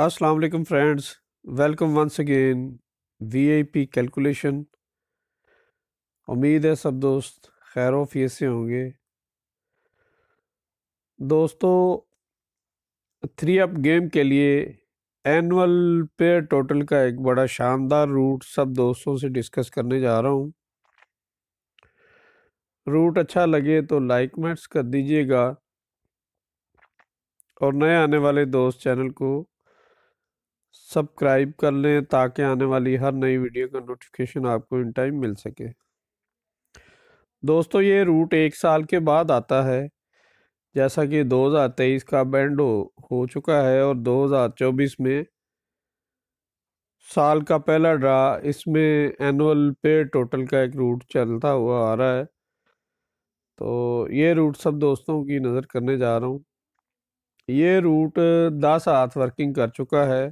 अस्सलाम वालेकुम friends welcome once again VIP calculation उम्मीद है सब दोस्त खैर वफियत से होंगे दोस्तों थ्री अप गेम के लिए एनुअल पेयर टोटल का एक बड़ा शानदार रूट सब दोस्तों से डिस्कस करने जा रहा हूँ रूट अच्छा लगे तो लाइक मैट्स कर दीजिएगा और नए आने वाले दोस्त चैनल को सब्सक्राइब कर लें ताकि आने वाली हर नई वीडियो का नोटिफिकेशन आपको इन टाइम मिल सके दोस्तों ये रूट एक साल के बाद आता है जैसा कि 2023 का बैंड हो, हो चुका है और 2024 में साल का पहला ड्रा इसमें एनुअल पे टोटल का एक रूट चलता हुआ आ रहा है तो ये रूट सब दोस्तों की नज़र करने जा रहा हूँ ये रूट दस हाथ वर्किंग कर चुका है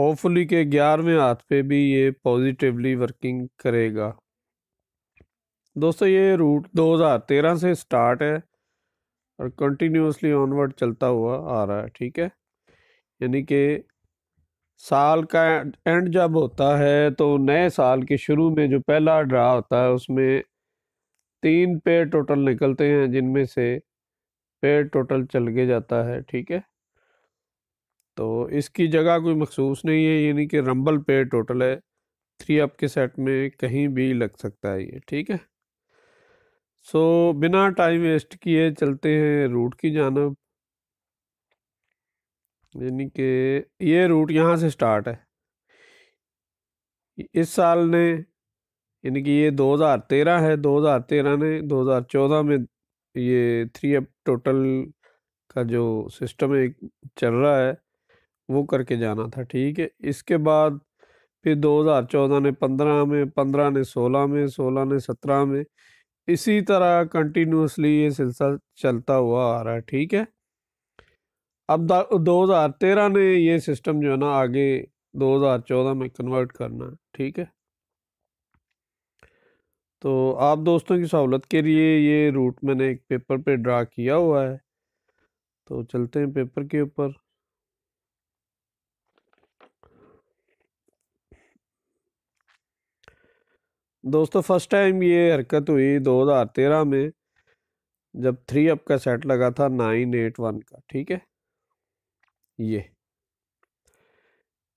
होपफुली के ग्यारहवें हाथ पे भी ये पॉजिटिवली वर्किंग करेगा दोस्तों ये रूट 2013 से स्टार्ट है और कंटिन्यूसली ऑनवर्ड चलता हुआ आ रहा है ठीक है यानी कि साल का एंड जब होता है तो नए साल के शुरू में जो पहला ड्रा होता है उसमें तीन पेड़ टोटल निकलते हैं जिनमें से पेड़ टोटल चल के जाता है ठीक है तो इसकी जगह कोई मखसूस नहीं है यानी कि रंबल पे टोटल है थ्री अप के सेट में कहीं भी लग सकता है ये ठीक है सो बिना टाइम वेस्ट किए चलते हैं रूट की जानब यानी कि ये रूट यहाँ से स्टार्ट है इस साल ने यानी कि ये 2013 है 2013 ने 2014 में ये थ्री अप टोटल का जो सिस्टम है चल रहा है वो करके जाना था ठीक है इसके बाद फिर 2014 ने 15 में 15 ने 16 में 16 ने 17 में इसी तरह कंटिन्यूसली ये सिलसिला चलता हुआ आ रहा है ठीक है अब दो हज़ार तेरह ने ये सिस्टम जो है ना आगे 2014 में कन्वर्ट करना है ठीक है तो आप दोस्तों की सहूलत के लिए ये रूट मैंने एक पेपर पे ड्रा किया हुआ है तो चलते हैं पेपर के ऊपर दोस्तों फर्स्ट टाइम ये हरकत हुई 2013 में जब थ्री अप का सेट लगा था नाइन एट वन का ठीक है ये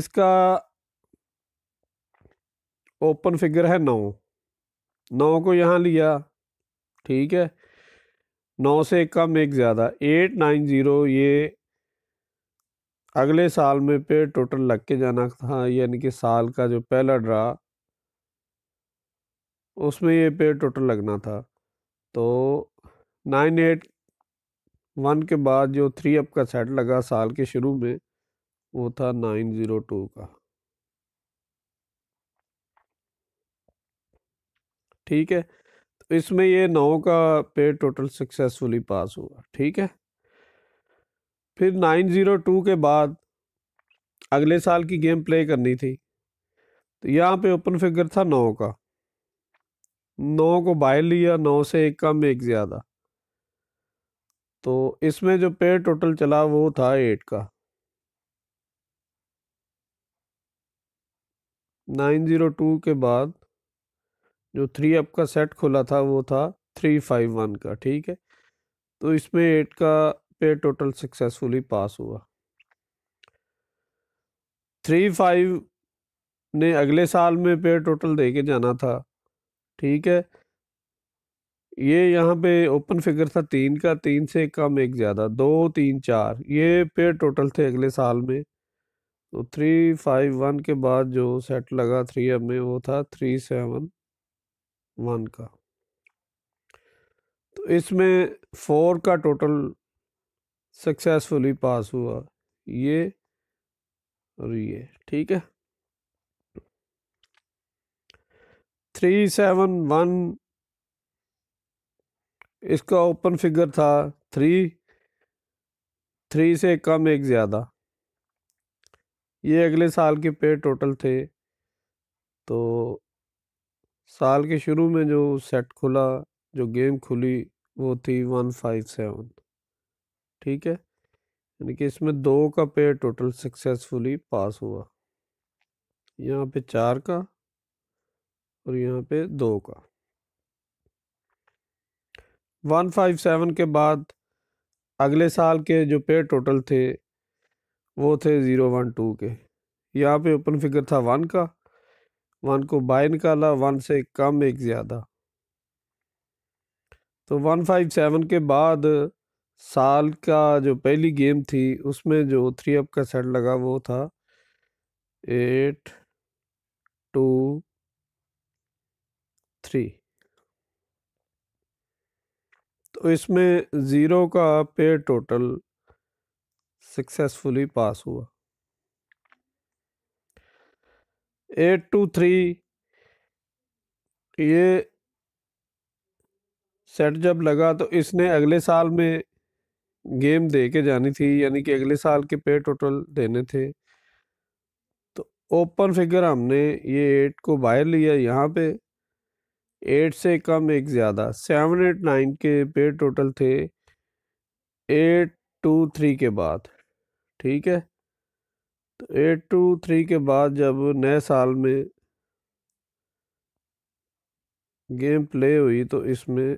इसका ओपन फिगर है नौ नौ को यहाँ लिया ठीक है नौ से एक कम एक ज़्यादा एट नाइन ज़ीरो ये अगले साल में पे टोटल लग के जाना था यानी कि साल का जो पहला ड्रा उसमें ये पेड़ टोटल लगना था तो नाइन एट वन के बाद जो थ्री अप का सेट लगा साल के शुरू में वो था नाइन ज़ीरो टू का ठीक है तो इसमें ये नौ का पेड़ टोटल सक्सेसफुली पास हुआ ठीक है फिर नाइन ज़ीरो टू के बाद अगले साल की गेम प्ले करनी थी तो यहाँ पे ओपन फिगर था नौ का नौ को बाहर लिया नौ से एक कम एक ज़्यादा तो इसमें जो पेड़ टोटल चला वो था एट का नाइन ज़ीरो टू के बाद जो थ्री अप का सेट खुला था वो था थ्री फाइव वन का ठीक है तो इसमें एट का पे टोटल सक्सेसफुली पास हुआ थ्री फाइव ने अगले साल में पे टोटल दे के जाना था ठीक है ये यहाँ पे ओपन फिगर था तीन का तीन से कम एक ज़्यादा दो तीन चार ये पेयर टोटल थे अगले साल में तो थ्री फाइव वन के बाद जो सेट लगा थ्री एम में वो था थ्री सेवन वन का तो इसमें फोर का टोटल सक्सेसफुली पास हुआ ये और ये ठीक है थ्री सेवन वन इसका ओपन फिगर था थ्री थ्री से कम एक ज़्यादा ये अगले साल के पे टोटल थे तो साल के शुरू में जो सेट खुला जो गेम खुली वो थी वन फाइव सेवन ठीक है यानी कि इसमें दो का पेड़ टोटल सक्सेसफुली पास हुआ यहाँ पे चार का और यहाँ पे दो का वन फाइव सेवन के बाद अगले साल के जो पे टोटल थे वो थे ज़ीरो वन टू के यहाँ पे ओपन फिगर था वन का वन को बाय निकाला वन से एक कम एक ज़्यादा तो वन फाइव सेवन के बाद साल का जो पहली गेम थी उसमें जो थ्री अप का सेट लगा वो था एट टू थ्री तो इसमें ज़ीरो का पेयर टोटल सक्सेसफुली पास हुआ एट टू थ्री ये सेट जब लगा तो इसने अगले साल में गेम दे के जानी थी यानी कि अगले साल के पे टोटल देने थे तो ओपन फिगर हमने ये एट को बाहर लिया यहाँ पे एट से कम एक ज़्यादा सेवन एट नाइन के पेड टोटल थे एट टू थ्री के बाद ठीक है तो एट टू थ्री के बाद जब नए साल में गेम प्ले हुई तो इसमें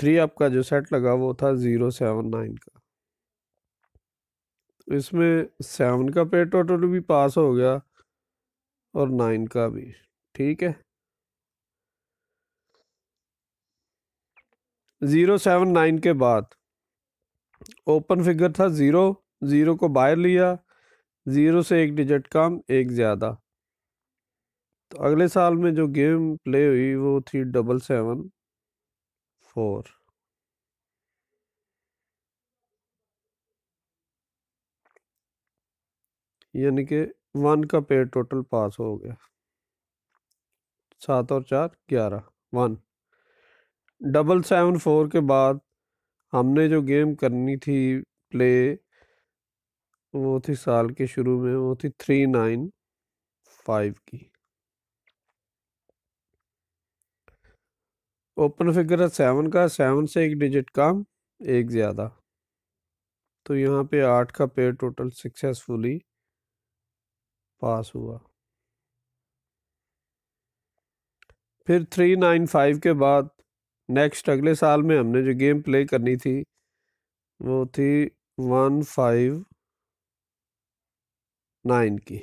थ्री आपका जो सेट लगा वो था ज़ीरो सेवन नाइन का तो इसमें सेवन का पेड टोटल भी पास हो गया और नाइन का भी ठीक है ज़ीरो सेवन नाइन के बाद ओपन फिगर था ज़ीरो ज़ीरो को बाहर लिया ज़ीरो से एक डिजिट कम एक ज़्यादा तो अगले साल में जो गेम प्ले हुई वो थी डबल सेवन फोर यानी कि वन का पेड़ टोटल पास हो गया सात और चार ग्यारह वन डबल सेवन फोर के बाद हमने जो गेम करनी थी प्ले वो थी साल के शुरू में वो थी थ्री नाइन फाइव की ओपन फिगर है सेवन का सेवन से एक डिजिट कम एक ज़्यादा तो यहाँ पे आठ का पेड़ टोटल सक्सेसफुली पास हुआ फिर थ्री नाइन फाइव के बाद नेक्स्ट अगले साल में हमने जो गेम प्ले करनी थी वो थी वन फाइव नाइन की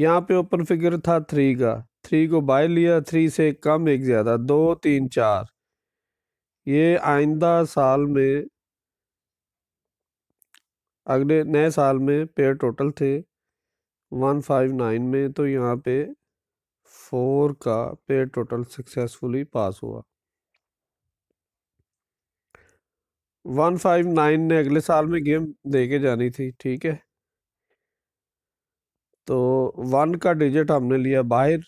यहाँ पे ओपन फिगर था थ्री का थ्री को बाय लिया थ्री से कम एक ज़्यादा दो तीन चार ये आइंदा साल में अगले नए साल में पेयर टोटल थे वन फाइव नाइन में तो यहाँ पे फोर का पेड टोटल सक्सेसफुली पास हुआ वन फाइव नाइन ने अगले साल में गेम दे के जानी थी ठीक है तो वन का डिजिट हमने लिया बाहर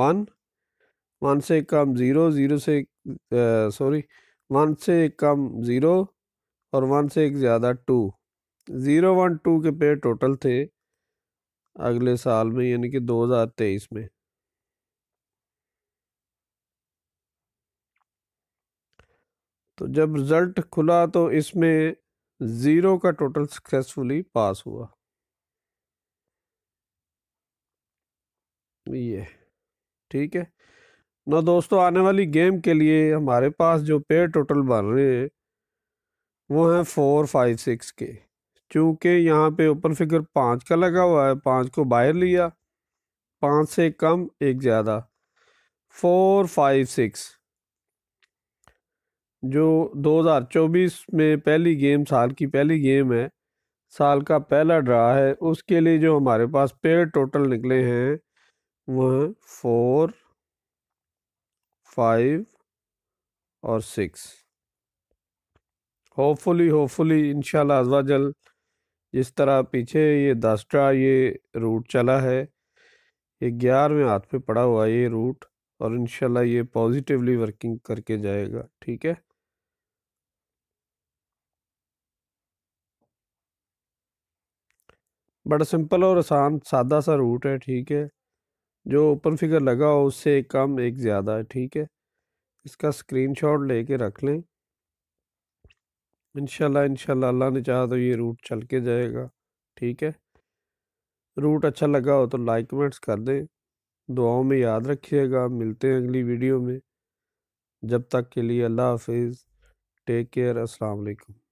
वन वन से एक कम ज़ीरो ज़ीरो से सॉरी वन से एक कम ज़ीरो और वन से एक ज़्यादा टू ज़ीरो वन टू के पेड़ टोटल थे अगले साल में यानी कि दो हज़ार तेईस में तो जब रिज़ल्ट खुला तो इसमें ज़ीरो का टोटल सक्सेसफुली पास हुआ ये ठीक है ना दोस्तों आने वाली गेम के लिए हमारे पास जो पेयर टोटल बन रहे हैं वो हैं फोर फाइव सिक्स के चूँकि यहाँ पे ओपन फिगर पाँच का लगा हुआ है पाँच को बाहर लिया पाँच से कम एक ज़्यादा फोर फाइव सिक्स जो 2024 में पहली गेम साल की पहली गेम है साल का पहला ड्रा है उसके लिए जो हमारे पास पेयर टोटल निकले हैं वह फोर फाइव और सिक्स होपफुली होपफुली इन जल जिस तरह पीछे ये दस ड्रा ये रूट चला है ये ग्यारहवें हाथ पे पड़ा हुआ ये रूट और इन ये पॉजिटिवली वर्किंग करके जाएगा ठीक है बड़ा सिंपल और आसान सादा सा रूट है ठीक है जो ओपन फिगर लगा हो उससे एक कम एक ज़्यादा है ठीक है इसका स्क्रीनशॉट लेके रख लें इंशाल्लाह इंशाल्लाह अल्लाह ने चाहा तो ये रूट चल के जाएगा ठीक है रूट अच्छा लगा हो तो लाइक कमेंट्स कर दें दुआओं में याद रखिएगा मिलते हैं अगली वीडियो में जब तक के लिए अल्लाह हाफिज़ टेक केयर अस्सलाम वालेकुम